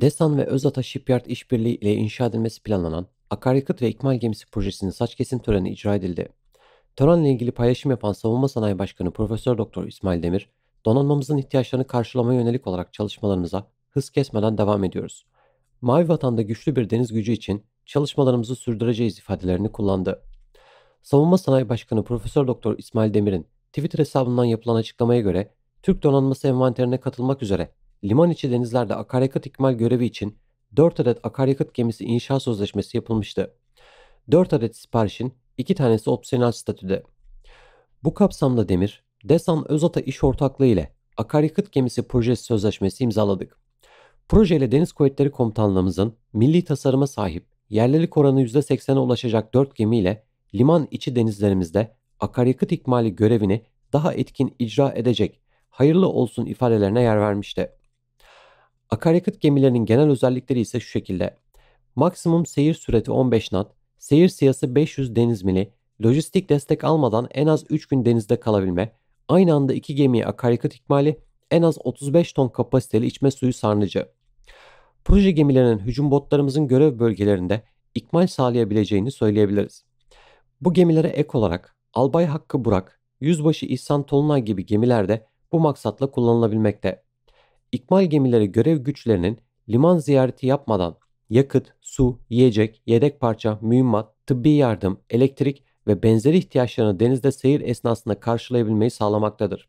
DESAN ve Özata Shipyard işbirliği ile inşa edilmesi planlanan akaryakıt ve İkmal gemisi projesinin saç kesim töreni icra edildi. Törenle ilgili paylaşım yapan Savunma Sanayi Başkanı Profesör Doktor İsmail Demir, donanmamızın ihtiyaçlarını karşılamaya yönelik olarak çalışmalarımıza hız kesmeden devam ediyoruz. Mavi Vatan'da güçlü bir deniz gücü için çalışmalarımızı sürdüreceğiz ifadelerini kullandı. Savunma Sanayi Başkanı Profesör Doktor İsmail Demir'in Twitter hesabından yapılan açıklamaya göre Türk donanması envanterine katılmak üzere liman içi denizlerde akaryakıt ikmal görevi için 4 adet akaryakıt gemisi inşa sözleşmesi yapılmıştı. 4 adet siparişin 2 tanesi opsiyonel statüde. Bu kapsamda Demir, Desan Özata iş Ortaklığı ile akaryakıt gemisi projesi sözleşmesi imzaladık. Projeyle Deniz Kuvvetleri Komutanlığımızın milli tasarıma sahip yerlilik oranı %80'e ulaşacak 4 gemiyle liman içi denizlerimizde akaryakıt ikmali görevini daha etkin icra edecek hayırlı olsun ifadelerine yer vermişti. Akaryakıt gemilerinin genel özellikleri ise şu şekilde. Maksimum seyir sürati 15 knot, seyir siyası 500 deniz mili, lojistik destek almadan en az 3 gün denizde kalabilme, aynı anda iki gemiye akaryakıt ikmali, en az 35 ton kapasiteli içme suyu sarnıcı. Proje gemilerinin hücum botlarımızın görev bölgelerinde ikmal sağlayabileceğini söyleyebiliriz. Bu gemilere ek olarak Albay Hakkı Burak, Yüzbaşı İhsan Tolunay gibi gemilerde bu maksatla kullanılabilmekte ikmal gemileri görev güçlerinin liman ziyareti yapmadan yakıt, su, yiyecek, yedek parça, mühimmat, tıbbi yardım, elektrik ve benzeri ihtiyaçlarını denizde seyir esnasında karşılayabilmeyi sağlamaktadır.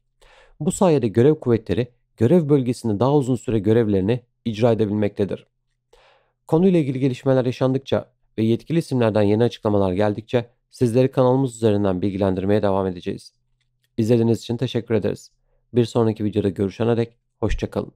Bu sayede görev kuvvetleri görev bölgesinde daha uzun süre görevlerini icra edebilmektedir. Konuyla ilgili gelişmeler yaşandıkça ve yetkili isimlerden yeni açıklamalar geldikçe sizleri kanalımız üzerinden bilgilendirmeye devam edeceğiz. İzlediğiniz için teşekkür ederiz. Bir sonraki videoda görüşene dek Hoşçakalın.